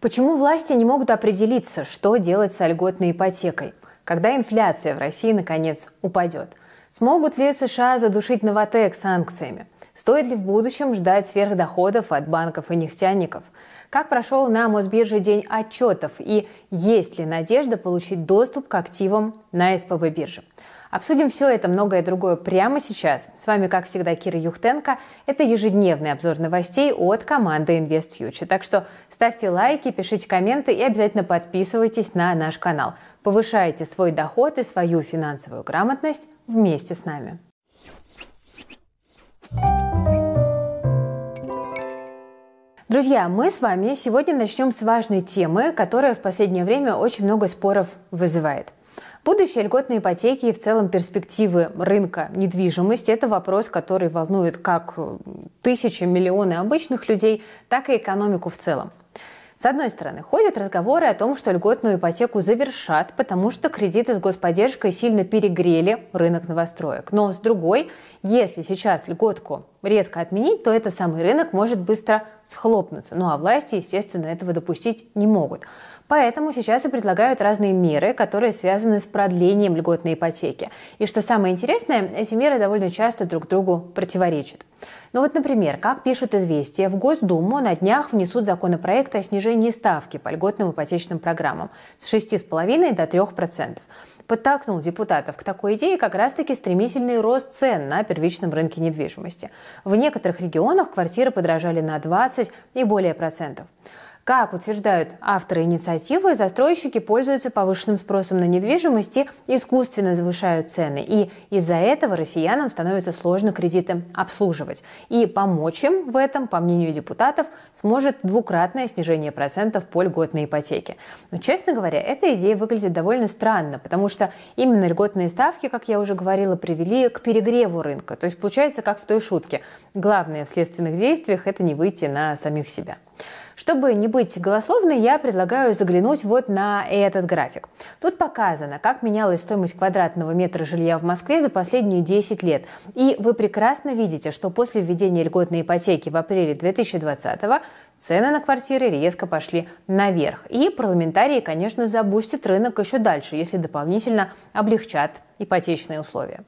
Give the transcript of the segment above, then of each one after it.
Почему власти не могут определиться, что делать со льготной ипотекой? Когда инфляция в России, наконец, упадет? Смогут ли США задушить Новотек санкциями? Стоит ли в будущем ждать сверхдоходов от банков и нефтяников? Как прошел на Мосбирже день отчетов и есть ли надежда получить доступ к активам на СПБ бирже? Обсудим все это, многое другое прямо сейчас. С вами, как всегда, Кира Юхтенко. Это ежедневный обзор новостей от команды Invest Future. Так что ставьте лайки, пишите комменты и обязательно подписывайтесь на наш канал. Повышайте свой доход и свою финансовую грамотность вместе с нами. Друзья, мы с вами сегодня начнем с важной темы, которая в последнее время очень много споров вызывает. Будущее льготной ипотеки и в целом перспективы рынка недвижимости – это вопрос, который волнует как э, тысячи, миллионы обычных людей, так и экономику в целом. С одной стороны, ходят разговоры о том, что льготную ипотеку завершат, потому что кредиты с господдержкой сильно перегрели рынок новостроек. Но с другой, если сейчас льготку резко отменить, то этот самый рынок может быстро схлопнуться. Ну а власти, естественно, этого допустить не могут. Поэтому сейчас и предлагают разные меры, которые связаны с продлением льготной ипотеки. И что самое интересное, эти меры довольно часто друг другу противоречат. Ну вот, например, как пишут «Известия», в Госдуму на днях внесут законопроект о снижении ставки по льготным ипотечным программам с 6,5 до 3%. Подтолкнул депутатов к такой идее как раз-таки стремительный рост цен на первичном рынке недвижимости. В некоторых регионах квартиры подорожали на 20 и более процентов. Как утверждают авторы инициативы, застройщики пользуются повышенным спросом на недвижимость и искусственно завышают цены. И из-за этого россиянам становится сложно кредиты обслуживать. И помочь им в этом, по мнению депутатов, сможет двукратное снижение процентов по льготной ипотеке. Но, честно говоря, эта идея выглядит довольно странно, потому что именно льготные ставки, как я уже говорила, привели к перегреву рынка. То есть получается, как в той шутке. Главное в следственных действиях – это не выйти на самих себя. Чтобы не быть голословной, я предлагаю заглянуть вот на этот график. Тут показано, как менялась стоимость квадратного метра жилья в Москве за последние 10 лет. И вы прекрасно видите, что после введения льготной ипотеки в апреле 2020 года Цены на квартиры резко пошли наверх. И парламентарии, конечно, забустят рынок еще дальше, если дополнительно облегчат ипотечные условия.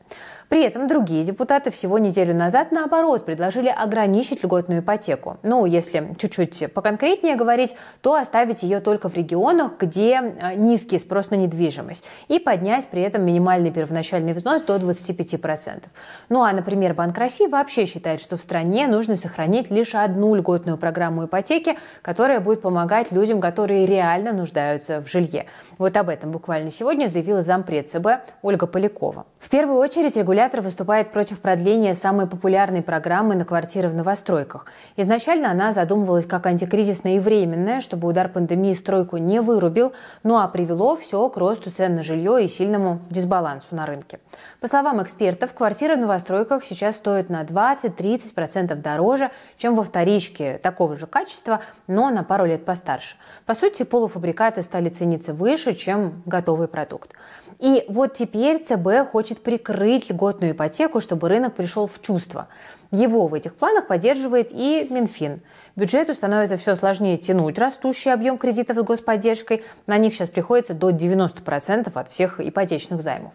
При этом другие депутаты всего неделю назад, наоборот, предложили ограничить льготную ипотеку. Ну, если чуть-чуть поконкретнее говорить, то оставить ее только в регионах, где э, низкий спрос на недвижимость, и поднять при этом минимальный первоначальный взнос до 25%. Ну, а, например, Банк России вообще считает, что в стране нужно сохранить лишь одну льготную программу ипотеки ипотеки, которая будет помогать людям, которые реально нуждаются в жилье. Вот об этом буквально сегодня заявила зампред ЦБ Ольга Полякова. В первую очередь регулятор выступает против продления самой популярной программы на квартиры в новостройках. Изначально она задумывалась как антикризисная и временная, чтобы удар пандемии стройку не вырубил, ну а привело все к росту цен на жилье и сильному дисбалансу на рынке. По словам экспертов, квартиры в новостройках сейчас стоят на 20-30% дороже, чем во вторичке такого же качества качества, но на пару лет постарше. По сути, полуфабрикаты стали цениться выше, чем готовый продукт. И вот теперь ЦБ хочет прикрыть льготную ипотеку, чтобы рынок пришел в чувство. Его в этих планах поддерживает и Минфин. Бюджету становится все сложнее тянуть растущий объем кредитов с господдержкой. На них сейчас приходится до 90% от всех ипотечных займов.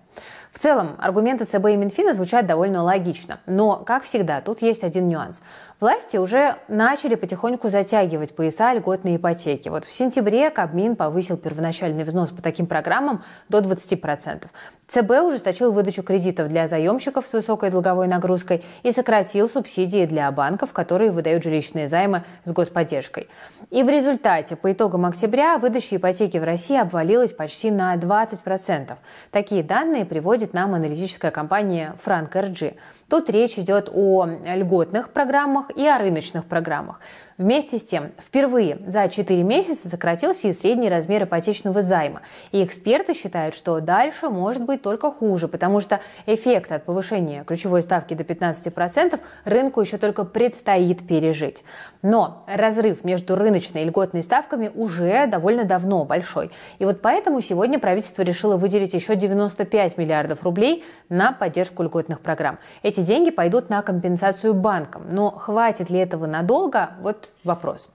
В целом, аргументы ЦБ и Минфина звучат довольно логично. Но, как всегда, тут есть один нюанс. Власти уже начали потихоньку затягивать пояса льготной ипотеки. Вот в сентябре Кабмин повысил первоначальный взнос по таким программам до 20%. ЦБ ужесточил выдачу кредитов для заемщиков с высокой долговой нагрузкой и сократил субсидии для банков, которые выдают жилищные займы с господдержкой. И в результате, по итогам октября, выдача ипотеки в России обвалилась почти на 20%. Такие данные приводят приводит нам аналитическая компания Frank RG. Тут речь идет о льготных программах и о рыночных программах. Вместе с тем, впервые за 4 месяца сократился и средний размер ипотечного займа. И эксперты считают, что дальше может быть только хуже, потому что эффект от повышения ключевой ставки до 15% рынку еще только предстоит пережить. Но разрыв между рыночной и льготной ставками уже довольно давно большой. И вот поэтому сегодня правительство решило выделить еще 95 миллиардов рублей на поддержку льготных программ. Эти деньги пойдут на компенсацию банкам. Но хватит ли этого надолго? Вот вопрос.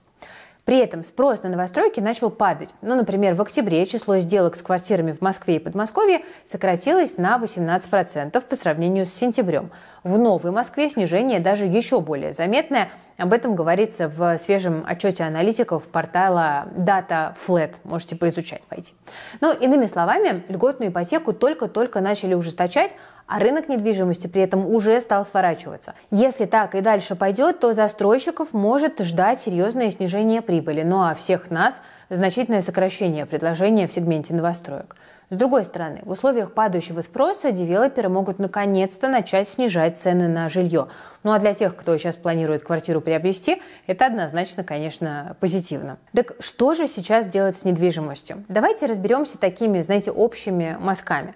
При этом спрос на новостройки начал падать. Ну, например, в октябре число сделок с квартирами в Москве и Подмосковье сократилось на 18% по сравнению с сентябрем. В Новой Москве снижение даже еще более заметное. Об этом говорится в свежем отчете аналитиков портала Data Flat. Можете поизучать, пойти. Ну, иными словами, льготную ипотеку только-только начали ужесточать, а рынок недвижимости при этом уже стал сворачиваться. Если так и дальше пойдет, то застройщиков может ждать серьезное снижение прибыли, ну а всех нас – значительное сокращение предложения в сегменте новостроек. С другой стороны, в условиях падающего спроса девелоперы могут наконец-то начать снижать цены на жилье. Ну а для тех, кто сейчас планирует квартиру приобрести, это однозначно, конечно, позитивно. Так что же сейчас делать с недвижимостью? Давайте разберемся такими, знаете, общими мазками.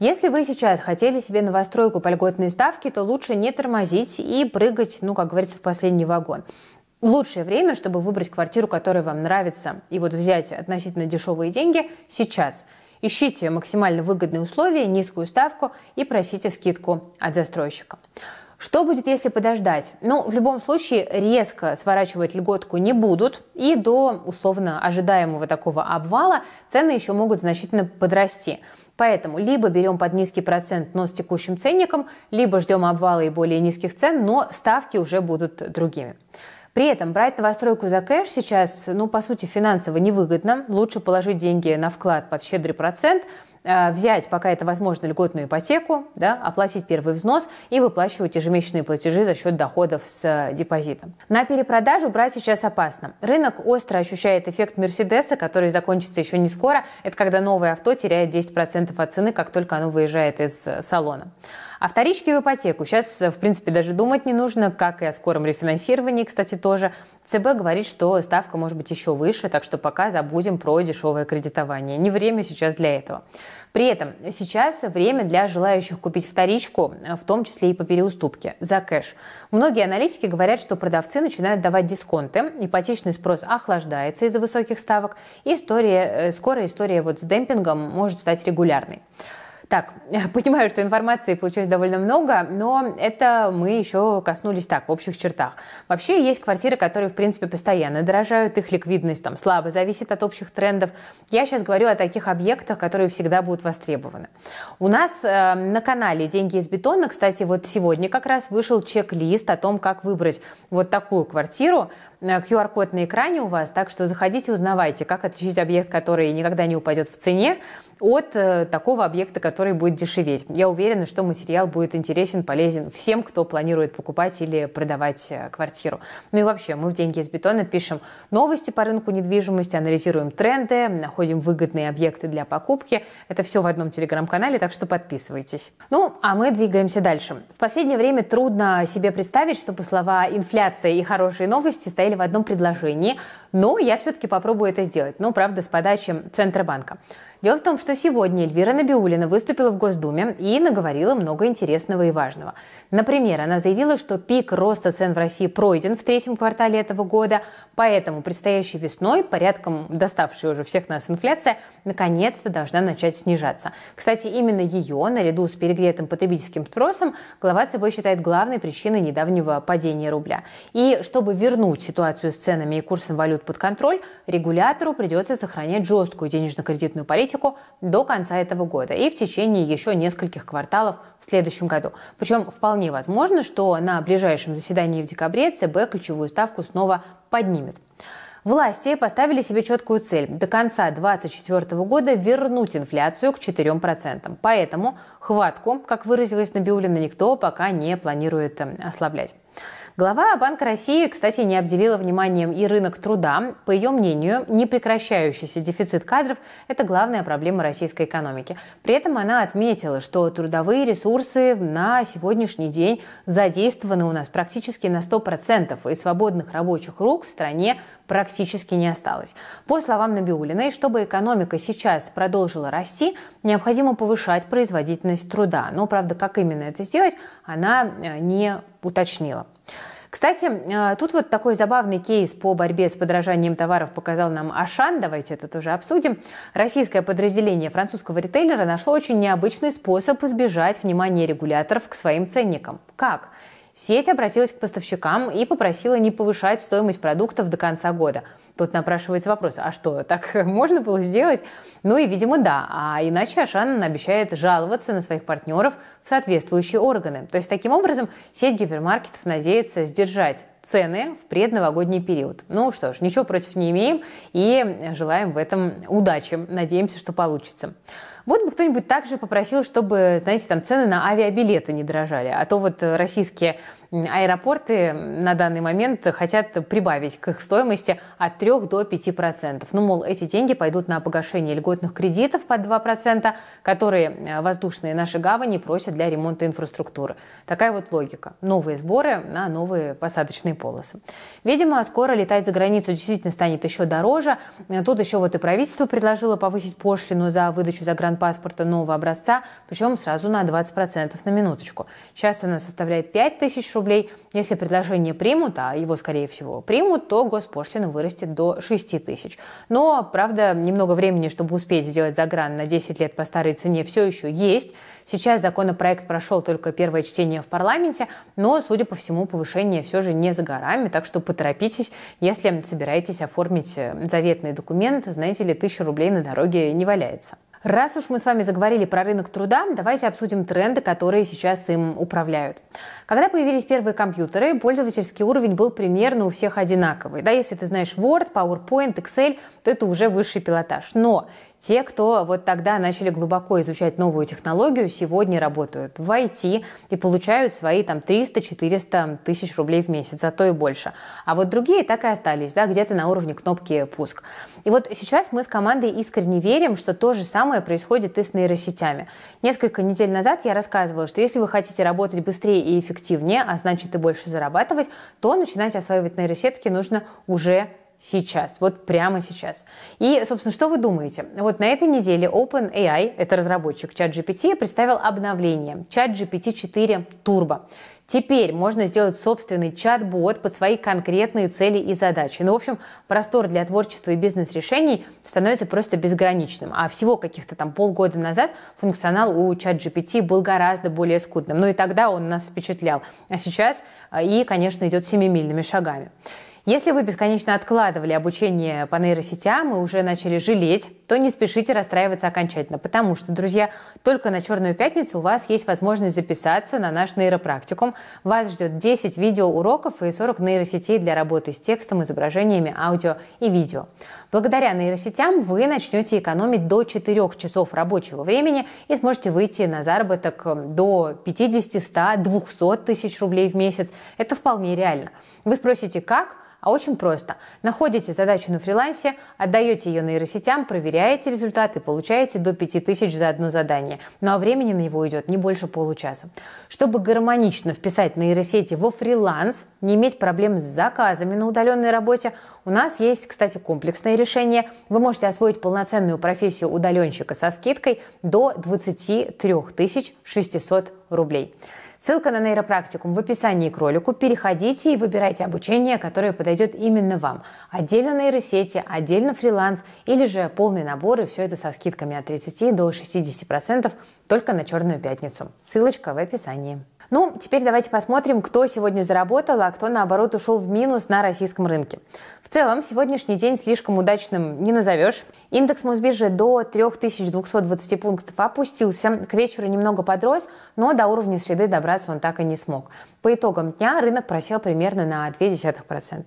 Если вы сейчас хотели себе новостройку по льготной ставке, то лучше не тормозить и прыгать, ну, как говорится, в последний вагон лучшее время, чтобы выбрать квартиру, которая вам нравится, и вот взять относительно дешевые деньги сейчас. Ищите максимально выгодные условия, низкую ставку и просите скидку от застройщика. Что будет, если подождать? Ну, в любом случае, резко сворачивать льготку не будут, и до условно ожидаемого такого обвала цены еще могут значительно подрасти. Поэтому либо берем под низкий процент, но с текущим ценником, либо ждем обвала и более низких цен, но ставки уже будут другими. При этом брать новостройку за кэш сейчас, ну, по сути, финансово невыгодно. Лучше положить деньги на вклад под щедрый процент – Э, взять, пока это возможно, льготную ипотеку, да, оплатить первый взнос и выплачивать ежемесячные платежи за счет доходов с э, депозитом. На перепродажу брать сейчас опасно. Рынок остро ощущает эффект Мерседеса, который закончится еще не скоро. Это когда новое авто теряет 10% от цены, как только оно выезжает из э, салона. А вторички в ипотеку. Сейчас, в принципе, даже думать не нужно, как и о скором рефинансировании, кстати, тоже. ЦБ говорит, что ставка может быть еще выше, так что пока забудем про дешевое кредитование. Не время сейчас для этого. При этом сейчас время для желающих купить вторичку, в том числе и по переуступке, за кэш. Многие аналитики говорят, что продавцы начинают давать дисконты, ипотечный спрос охлаждается из-за высоких ставок, и история, э, скоро история вот с демпингом может стать регулярной. Так, понимаю, что информации получилось довольно много, но это мы еще коснулись так, в общих чертах. Вообще есть квартиры, которые, в принципе, постоянно дорожают, их ликвидность там слабо зависит от общих трендов. Я сейчас говорю о таких объектах, которые всегда будут востребованы. У нас э, на канале «Деньги из бетона», кстати, вот сегодня как раз вышел чек-лист о том, как выбрать вот такую квартиру, Э, QR-код на экране у вас, так что заходите, узнавайте, как отличить объект, который никогда не упадет в цене, от э, такого объекта, который будет дешеветь. Я уверена, что материал будет интересен, полезен всем, кто планирует покупать или продавать э, квартиру. Ну и вообще, мы в «Деньги из бетона» пишем новости по рынку недвижимости, анализируем тренды, находим выгодные объекты для покупки. Это все в одном телеграм-канале, так что подписывайтесь. Ну, а мы двигаемся дальше. В последнее время трудно себе представить, чтобы слова «инфляция» и «хорошие новости» стояли в одном предложении, но я все-таки попробую это сделать. Ну, правда, с подачи Центробанка. Дело в том, что сегодня Эльвира Набиулина выступила в Госдуме и наговорила много интересного и важного. Например, она заявила, что пик роста цен в России пройден в третьем квартале этого года, поэтому предстоящей весной, порядком доставшая уже всех нас инфляция, наконец-то должна начать снижаться. Кстати, именно ее, наряду с перегретым потребительским спросом, глава ЦБ считает главной причиной недавнего падения рубля. И чтобы вернуть ситуацию с ценами и курсом валют под контроль, регулятору придется сохранять жесткую денежно-кредитную политику энергетику до конца этого года и в течение еще нескольких кварталов в следующем году. Причем вполне возможно, что на ближайшем заседании в декабре ЦБ ключевую ставку снова поднимет. Власти поставили себе четкую цель – до конца 2024 года вернуть инфляцию к 4%. Поэтому хватку, как выразилась Набиулина, никто пока не планирует эм, ослаблять. Глава Банка России, кстати, не обделила вниманием и рынок труда. По ее мнению, непрекращающийся дефицит кадров – это главная проблема российской экономики. При этом она отметила, что трудовые ресурсы на сегодняшний день задействованы у нас практически на 100%, и свободных рабочих рук в стране практически не осталось. По словам Набиулиной, чтобы экономика сейчас продолжила расти, необходимо повышать производительность труда. Но, правда, как именно это сделать, она э, не уточнила. Кстати, э, тут вот такой забавный кейс по борьбе с подражанием товаров показал нам Ашан. Давайте это тоже обсудим. Российское подразделение французского ритейлера нашло очень необычный способ избежать внимания регуляторов к своим ценникам. Как? Сеть обратилась к поставщикам и попросила не повышать стоимость продуктов до конца года. Тут напрашивается вопрос, а что, так можно было сделать? Ну и, видимо, да, а иначе Ашан обещает жаловаться на своих партнеров в соответствующие органы. То есть, таким образом, сеть гипермаркетов надеется сдержать цены в предновогодний период. Ну что ж, ничего против не имеем и желаем в этом удачи. Надеемся, что получится. Вот бы кто-нибудь также попросил, чтобы, знаете, там цены на авиабилеты не дорожали. А то вот э, российские аэропорты на данный момент хотят прибавить к их стоимости от 3 до 5%. Ну, мол, эти деньги пойдут на погашение льготных кредитов под 2%, которые э, воздушные наши гавани просят для ремонта инфраструктуры. Такая вот логика. Новые сборы на новые посадочные полосы. Видимо, скоро летать за границу действительно станет еще дороже. Э, тут еще вот и правительство предложило повысить пошлину за выдачу загранпаспорта нового образца, причем сразу на 20% на минуточку. Сейчас она составляет 5 тысяч рублей, рублей. Если предложение примут, а его, скорее всего, примут, то госпошлина вырастет до 6 тысяч. Но, правда, немного времени, чтобы успеть сделать загран на 10 лет по старой цене, все еще есть. Сейчас законопроект прошел только первое чтение в парламенте, но, судя по всему, повышение все же не за горами, так что поторопитесь, если собираетесь оформить э, заветный документ, знаете ли, тысяча рублей на дороге не валяется. Раз уж мы с вами заговорили про рынок труда, давайте обсудим тренды, которые сейчас им управляют. Когда появились первые компьютеры, пользовательский уровень был примерно у всех одинаковый. Да, если ты знаешь Word, PowerPoint, Excel, то это уже высший пилотаж. Но те, кто вот тогда начали глубоко изучать новую технологию, сегодня работают в IT и получают свои там 300-400 тысяч рублей в месяц, а то и больше. А вот другие так и остались, да, где-то на уровне кнопки «пуск». И вот сейчас мы с командой искренне верим, что то же самое происходит и с нейросетями. Несколько недель назад я рассказывала, что если вы хотите работать быстрее и эффективнее, а значит и больше зарабатывать, то начинать осваивать нейросетки нужно уже сейчас, вот прямо сейчас. И, собственно, что вы думаете? Вот на этой неделе OpenAI, это разработчик ChatGPT, представил обновление ChatGPT 4 Turbo. Теперь можно сделать собственный чат-бот под свои конкретные цели и задачи. Ну, в общем, простор для творчества и бизнес-решений становится просто безграничным. А всего каких-то там полгода назад функционал у чат-GPT был гораздо более скудным. Ну и тогда он нас впечатлял. А сейчас э, и, конечно, идет семимильными шагами. Если вы бесконечно откладывали обучение по нейросетям и уже начали жалеть, то не спешите расстраиваться окончательно, потому что, друзья, только на «Черную пятницу» у вас есть возможность записаться на наш нейропрактикум. Вас ждет 10 видеоуроков и 40 нейросетей для работы с текстом, изображениями, аудио и видео. Благодаря нейросетям вы начнете экономить до 4 часов рабочего времени и сможете выйти на заработок до 50, 100, 200 тысяч рублей в месяц. Это вполне реально. Вы спросите, как? А очень просто. Находите задачу на фрилансе, отдаете ее нейросетям, проверяете результаты, получаете до 5000 за одно задание. Ну а времени на него идет не больше получаса. Чтобы гармонично вписать нейросети во фриланс, не иметь проблем с заказами на удаленной работе, у нас есть, кстати, комплексное решение. Вы можете освоить полноценную профессию удаленщика со скидкой до 23 600 рублей. Ссылка на нейропрактикум в описании к ролику. Переходите и выбирайте обучение, которое подойдет именно вам. Отдельно нейросети, отдельно фриланс или же полный набор и все это со скидками от 30 до 60% только на Черную пятницу. Ссылочка в описании. Ну, теперь давайте посмотрим, кто сегодня заработал, а кто, наоборот, ушел в минус на российском рынке. В целом, сегодняшний день слишком удачным не назовешь. Индекс Мосбиржи до 3220 пунктов опустился, к вечеру немного подрос, но до уровня среды добраться он так и не смог. По итогам дня рынок просел примерно на 0,2%.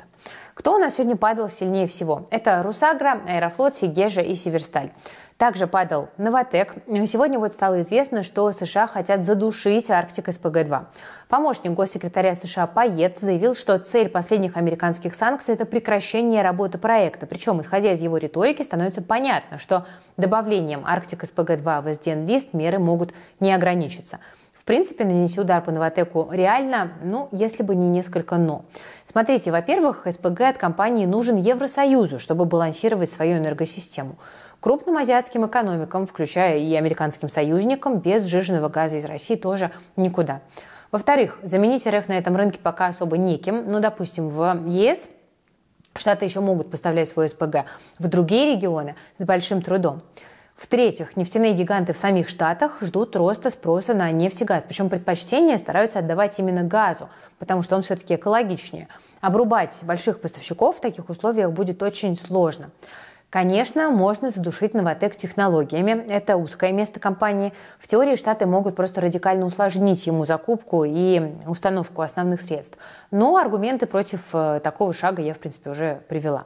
Кто у нас сегодня падал сильнее всего? Это Русагра, Аэрофлот, Сигежа и Северсталь. Также падал Новотек. Сегодня вот стало известно, что США хотят задушить Арктик СПГ-2. Помощник госсекретаря США Пайет заявил, что цель последних американских санкций – это прекращение работы проекта. Причем, исходя из его риторики, становится понятно, что добавлением Арктик СПГ-2 в SDN-лист меры могут не ограничиться. В принципе, нанести удар по Новотеку реально, ну, если бы не несколько «но». Смотрите, во-первых, СПГ от компании нужен Евросоюзу, чтобы балансировать свою энергосистему. Крупным азиатским экономикам, включая и американским союзникам, без жирного газа из России тоже никуда. Во-вторых, заменить РФ на этом рынке пока особо неким, но, ну, допустим, в ЕС Штаты еще могут поставлять свой СПГ в другие регионы с большим трудом. В-третьих, нефтяные гиганты в самих Штатах ждут роста спроса на нефть и газ. Причем предпочтение стараются отдавать именно газу, потому что он все-таки экологичнее. Обрубать больших поставщиков в таких условиях будет очень сложно. Конечно, можно задушить Новотек технологиями. Это узкое место компании. В теории Штаты могут просто радикально усложнить ему закупку и установку основных средств. Но аргументы против э, такого шага я, в принципе, уже привела.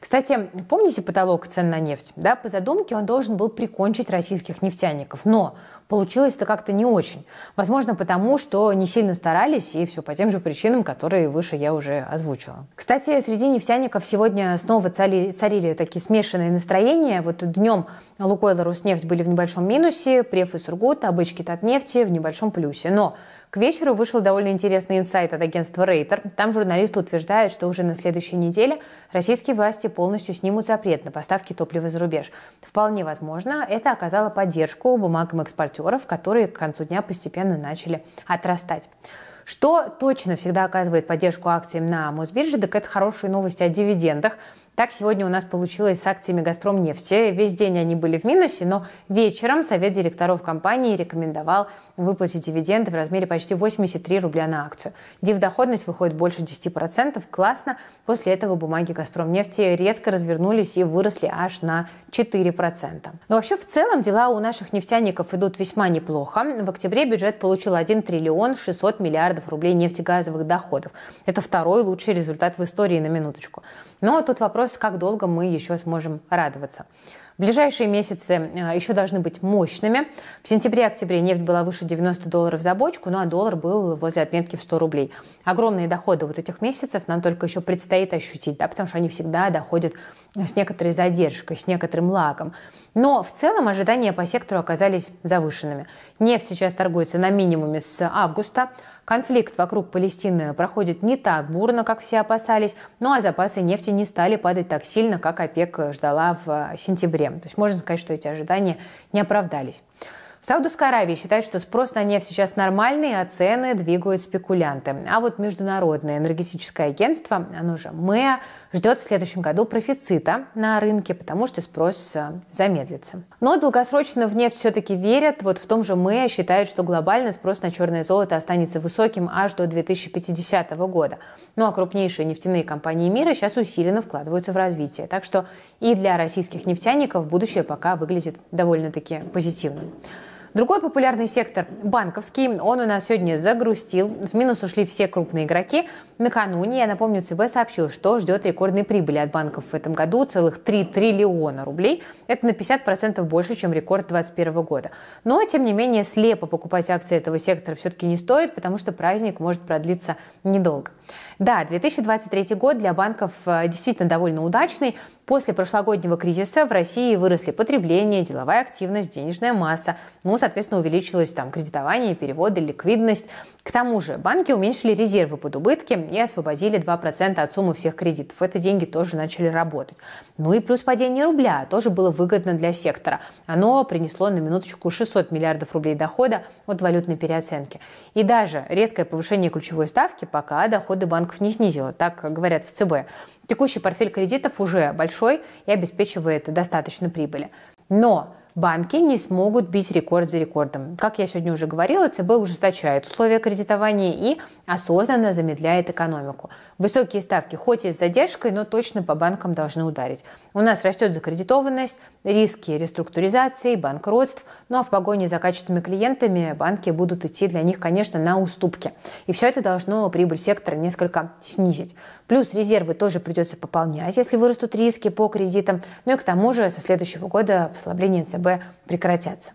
Кстати, помните потолок цен на нефть? Да, по задумке он должен был прикончить российских нефтяников. Но получилось это как-то не очень. Возможно, потому что не сильно старались, и все по тем же причинам, которые выше я уже озвучила. Кстати, среди нефтяников сегодня снова царили, царили такие смешанные настроения. Вот днем Лукойл и Руснефть были в небольшом минусе, Преф и Сургут, обычки Татнефти в небольшом плюсе. Но к вечеру вышел довольно интересный инсайт от агентства Рейтер. Там журналисты утверждают, что уже на следующей неделе российские власти полностью снимут запрет на поставки топлива за рубеж. Вполне возможно, это оказало поддержку бумагам экспортеров, которые к концу дня постепенно начали отрастать. Что точно всегда оказывает поддержку акциям на Мосбирже, так это хорошие новости о дивидендах. Так сегодня у нас получилось с акциями «Газпром нефти». Весь день они были в минусе, но вечером совет директоров компании рекомендовал выплатить дивиденды в размере почти 83 рубля на акцию. Дивдоходность выходит больше 10%. Классно. После этого бумаги «Газпром нефти» резко развернулись и выросли аж на 4%. Но вообще в целом дела у наших нефтяников идут весьма неплохо. В октябре бюджет получил 1 триллион 600 миллиардов рублей нефтегазовых доходов. Это второй лучший результат в истории на минуточку. Но ну, а тут вопрос, как долго мы еще сможем радоваться. Ближайшие месяцы э, еще должны быть мощными. В сентябре-октябре нефть была выше 90 долларов за бочку, ну а доллар был возле отметки в 100 рублей. Огромные доходы вот этих месяцев нам только еще предстоит ощутить, да, потому что они всегда доходят с некоторой задержкой, с некоторым лагом. Но в целом ожидания по сектору оказались завышенными. Нефть сейчас торгуется на минимуме с августа. Конфликт вокруг Палестины проходит не так бурно, как все опасались, ну а запасы нефти не стали падать так сильно, как ОПЕК ждала в сентябре. То есть можно сказать, что эти ожидания не оправдались. Саудовская Аравия считает, что спрос на нефть сейчас нормальный, а цены двигают спекулянты. А вот Международное энергетическое агентство, оно же МЭА, ждет в следующем году профицита на рынке, потому что спрос э, замедлится. Но долгосрочно в нефть все-таки верят. Вот в том же МЭА считают, что глобально спрос на черное золото останется высоким аж до 2050 года. Ну а крупнейшие нефтяные компании мира сейчас усиленно вкладываются в развитие. Так что и для российских нефтяников будущее пока выглядит довольно-таки позитивным. Другой популярный сектор – банковский. Он у нас сегодня загрустил. В минус ушли все крупные игроки. Накануне, я напомню, ЦБ сообщил, что ждет рекордной прибыли от банков в этом году – целых 3 триллиона рублей. Это на 50% больше, чем рекорд 2021 года. Но, тем не менее, слепо покупать акции этого сектора все-таки не стоит, потому что праздник может продлиться недолго. Да, 2023 год для банков э, действительно довольно удачный. После прошлогоднего кризиса в России выросли потребление, деловая активность, денежная масса. Ну, соответственно, увеличилось там кредитование, переводы, ликвидность. К тому же банки уменьшили резервы под убытки и освободили 2% от суммы всех кредитов. Это деньги тоже начали работать. Ну и плюс падение рубля тоже было выгодно для сектора. Оно принесло на минуточку 600 миллиардов рублей дохода от валютной переоценки. И даже резкое повышение ключевой ставки пока доходы банков не снизило, так говорят в ЦБ. Текущий портфель кредитов уже большой и обеспечивает достаточно прибыли. Но банки не смогут бить рекорд за рекордом. Как я сегодня уже говорила, ЦБ ужесточает условия кредитования и осознанно замедляет экономику. Высокие ставки, хоть и с задержкой, но точно по банкам должны ударить. У нас растет закредитованность, риски реструктуризации, банкротств, ну а в погоне за качественными клиентами банки будут идти для них, конечно, на уступки. И все это должно прибыль сектора несколько снизить. Плюс резервы тоже придется пополнять, если вырастут риски по кредитам. Ну и к тому же со следующего года послабление ЦБ ЦБ прекратятся.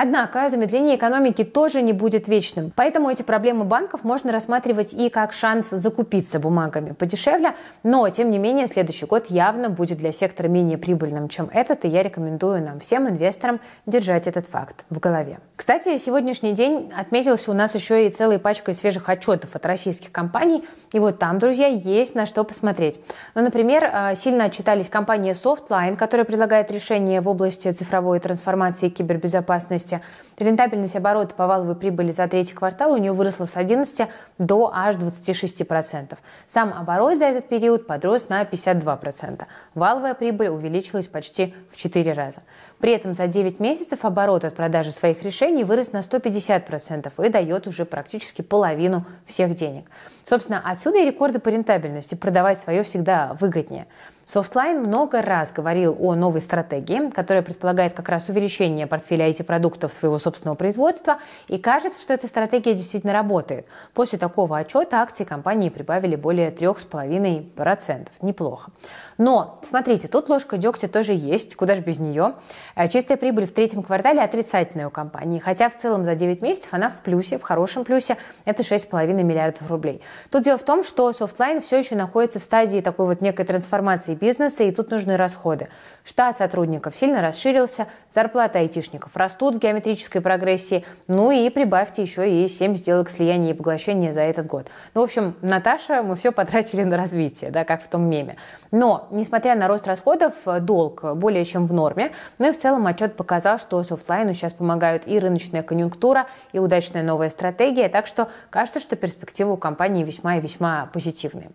Однако замедление экономики тоже не будет вечным. Поэтому эти проблемы банков можно рассматривать и как шанс закупиться бумагами подешевле. Но, тем не менее, следующий год явно будет для сектора менее прибыльным, чем этот. И я рекомендую нам всем инвесторам держать этот факт в голове. Кстати, сегодняшний день отметился у нас еще и целой пачкой свежих отчетов от российских компаний. И вот там, друзья, есть на что посмотреть. Ну, например, э, сильно отчитались компания Softline, которая предлагает решения в области цифровой трансформации и кибербезопасности рентабельности. Рентабельность оборота по валовой прибыли за третий квартал у нее выросла с 11 до аж 26%. Сам оборот за этот период подрос на 52%. Валовая прибыль увеличилась почти в 4 раза. При этом за 9 месяцев оборот от продажи своих решений вырос на 150% и дает уже практически половину всех денег. Собственно, отсюда и рекорды по рентабельности. Продавать свое всегда выгоднее. Софтлайн много раз говорил о новой стратегии, которая предполагает как раз увеличение портфеля IT-продуктов своего собственного производства, и кажется, что эта стратегия действительно работает. После такого отчета акции компании прибавили более 3,5%. Неплохо. Но, смотрите, тут ложка дегтя тоже есть, куда же без нее. Э, чистая прибыль в третьем квартале отрицательная у компании, хотя в целом за 9 месяцев она в плюсе, в хорошем плюсе, это 6,5 миллиардов рублей. Тут дело в том, что Софтлайн все еще находится в стадии такой вот некой трансформации бизнеса, и тут нужны расходы. Штат сотрудников сильно расширился, зарплаты айтишников растут в геометрической прогрессии, ну и прибавьте еще и 7 сделок слияния и поглощения за этот год. Ну, в общем, Наташа, мы все потратили на развитие, да, как в том меме. Но несмотря на рост расходов, э, долг э, более чем в норме. Ну и в целом отчет показал, что офлайну сейчас помогают и рыночная конъюнктура, и удачная новая стратегия. Так что кажется, что перспективы у компании весьма и весьма позитивные.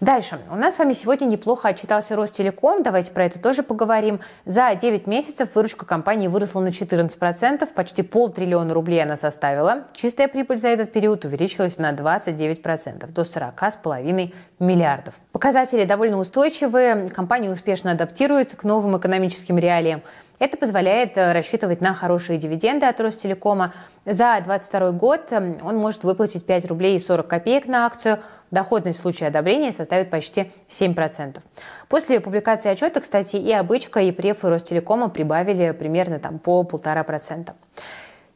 Дальше. У нас с вами сегодня неплохо отчитался Ростелеком. Давайте про это тоже поговорим. За 9 месяцев выручка компании выросла на 14%. Почти полтриллиона рублей она составила. Чистая прибыль за этот период увеличилась на 29%, до 40,5 миллиардов. Показатели довольно устойчивые которые компания успешно адаптируется к новым экономическим реалиям. Это позволяет э, рассчитывать на хорошие дивиденды от Ростелекома. За 2022 год эм, он может выплатить 5 рублей и 40 копеек на акцию. Доходность в случае одобрения составит почти 7%. После публикации отчета, кстати, и обычка, и префы Ростелекома прибавили примерно там, по полтора процента.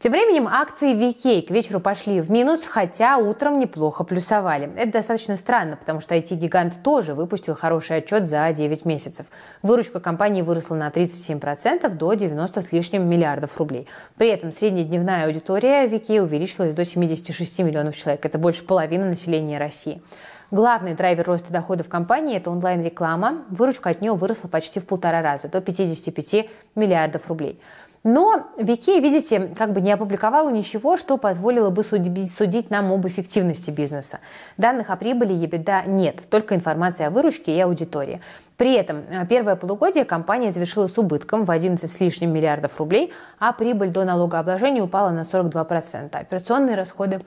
Тем временем акции VK к вечеру пошли в минус, хотя утром неплохо плюсовали. Это достаточно странно, потому что IT-гигант тоже выпустил хороший отчет за 9 месяцев. Выручка компании выросла на 37% до 90 с лишним миллиардов рублей. При этом среднедневная аудитория VK увеличилась до 76 миллионов человек. Это больше половины населения России. Главный драйвер роста доходов компании – это онлайн-реклама. Выручка от нее выросла почти в полтора раза, до 55 миллиардов рублей. Но Вики, видите, как бы не опубликовала ничего, что позволило бы судить, судить нам об эффективности бизнеса. Данных о прибыли ебеда нет, только информация о выручке и аудитории. При этом э, первое полугодие компания завершила с убытком в 11 с лишним миллиардов рублей, а прибыль до налогообложения упала на 42%, операционные расходы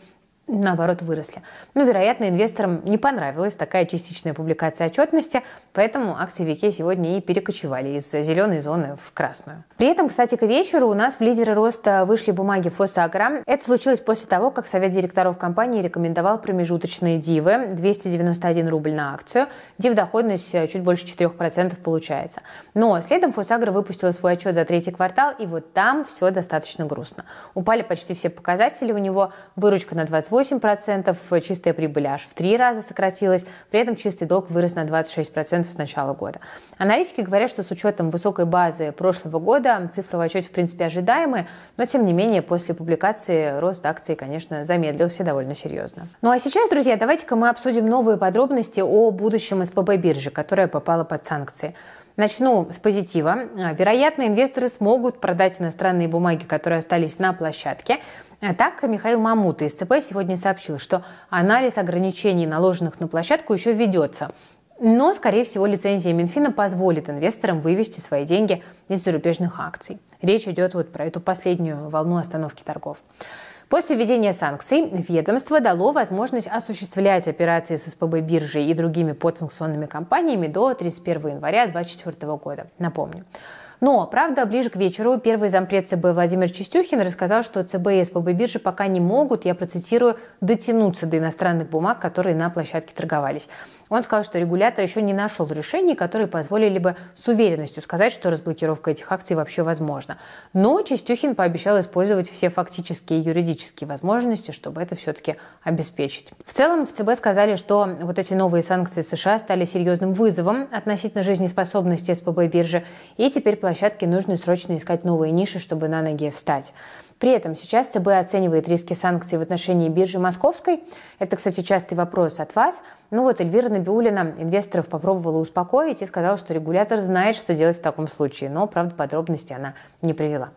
наоборот, выросли. Но, ну, вероятно, инвесторам не понравилась такая частичная публикация отчетности, поэтому акции Вике сегодня и перекочевали из зеленой зоны в красную. При этом, кстати, к вечеру у нас в лидеры роста вышли бумаги Фосагра. Это случилось после того, как совет директоров компании рекомендовал промежуточные дивы 291 рубль на акцию. Див доходность э, чуть больше 4% получается. Но следом Фосагра выпустила свой отчет за третий квартал, и вот там все достаточно грустно. Упали почти все показатели у него, выручка на 20 28%, э, чистая прибыль аж в три раза сократилась, при этом чистый долг вырос на 26% с начала года. Аналитики говорят, что с учетом высокой базы прошлого года цифры в отчете в принципе ожидаемые, но тем не менее после публикации рост акций, конечно, замедлился довольно серьезно. Ну а сейчас, друзья, давайте-ка мы обсудим новые подробности о будущем СПБ биржи, которая попала под санкции. Начну с позитива. Э, вероятно, инвесторы смогут продать иностранные бумаги, которые остались на площадке. Э, так, Михаил Мамут из ЦП сегодня сообщил, что анализ ограничений, наложенных на площадку, еще ведется. Но, скорее всего, лицензия Минфина позволит инвесторам вывести свои деньги из зарубежных акций. Речь идет вот про эту последнюю волну остановки торгов. После введения санкций ведомство дало возможность осуществлять операции с СПБ биржей и другими подсанкционными компаниями до 31 января 2024 года. Напомню. Но, правда, ближе к вечеру первый зампред ЦБ Владимир Чистюхин рассказал, что ЦБ и СПБ биржи пока не могут, я процитирую, дотянуться до иностранных бумаг, которые на площадке торговались. Он сказал, что регулятор еще не нашел решений, которые позволили бы с уверенностью сказать, что разблокировка этих акций вообще возможна. Но Чистюхин пообещал использовать все фактические и юридические возможности, чтобы это все-таки обеспечить. В целом в ЦБ сказали, что вот эти новые санкции США стали серьезным вызовом относительно жизнеспособности СПБ биржи, и теперь площадке нужно срочно искать новые ниши, чтобы на ноги встать. При этом сейчас ЦБ оценивает риски санкций в отношении биржи Московской. Это, кстати, частый вопрос от вас. Ну вот Эльвира Набиулина инвесторов попробовала успокоить и сказала, что регулятор знает, что делать в таком случае. Но, правда, подробности она не привела.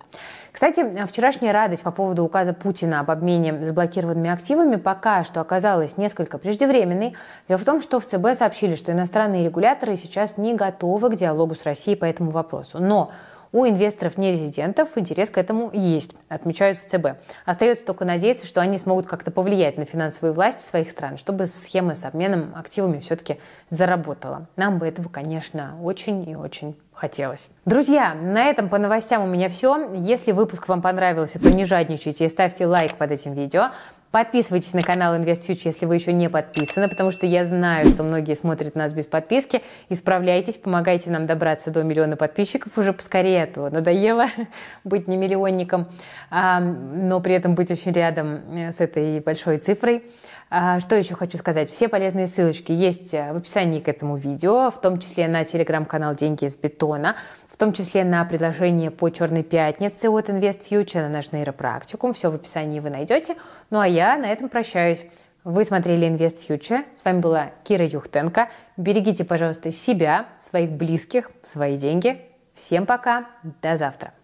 Кстати, вчерашняя радость по поводу указа Путина об обмене заблокированными активами пока что оказалась несколько преждевременной. Дело в том, что в ЦБ сообщили, что иностранные регуляторы сейчас не готовы к диалогу с Россией по этому вопросу. Но у инвесторов нерезидентов интерес к этому есть, отмечают в ЦБ. Остается только надеяться, что они смогут как-то повлиять на финансовые власти своих стран, чтобы схема с обменом активами все-таки заработала. Нам бы этого, конечно, очень и очень хотелось. Друзья, на этом по новостям у меня все. Если выпуск вам понравился, то не жадничайте и ставьте лайк под этим видео. Подписывайтесь на канал Invest Future, если вы еще не подписаны, потому что я знаю, что многие смотрят нас без подписки. Исправляйтесь, помогайте нам добраться до миллиона подписчиков уже поскорее этого. А надоело быть не миллионником, а, но при этом быть очень рядом э, с этой большой цифрой. А, что еще хочу сказать? Все полезные ссылочки есть э, в описании к этому видео, в том числе на телеграм-канал «Деньги из бетона» в том числе на предложение по «Черной пятнице» от Invest Future, на наш нейропрактикум. Все в описании вы найдете. Ну а я на этом прощаюсь. Вы смотрели Invest Future. С вами была Кира Юхтенко. Берегите, пожалуйста, себя, своих близких, свои деньги. Всем пока. До завтра.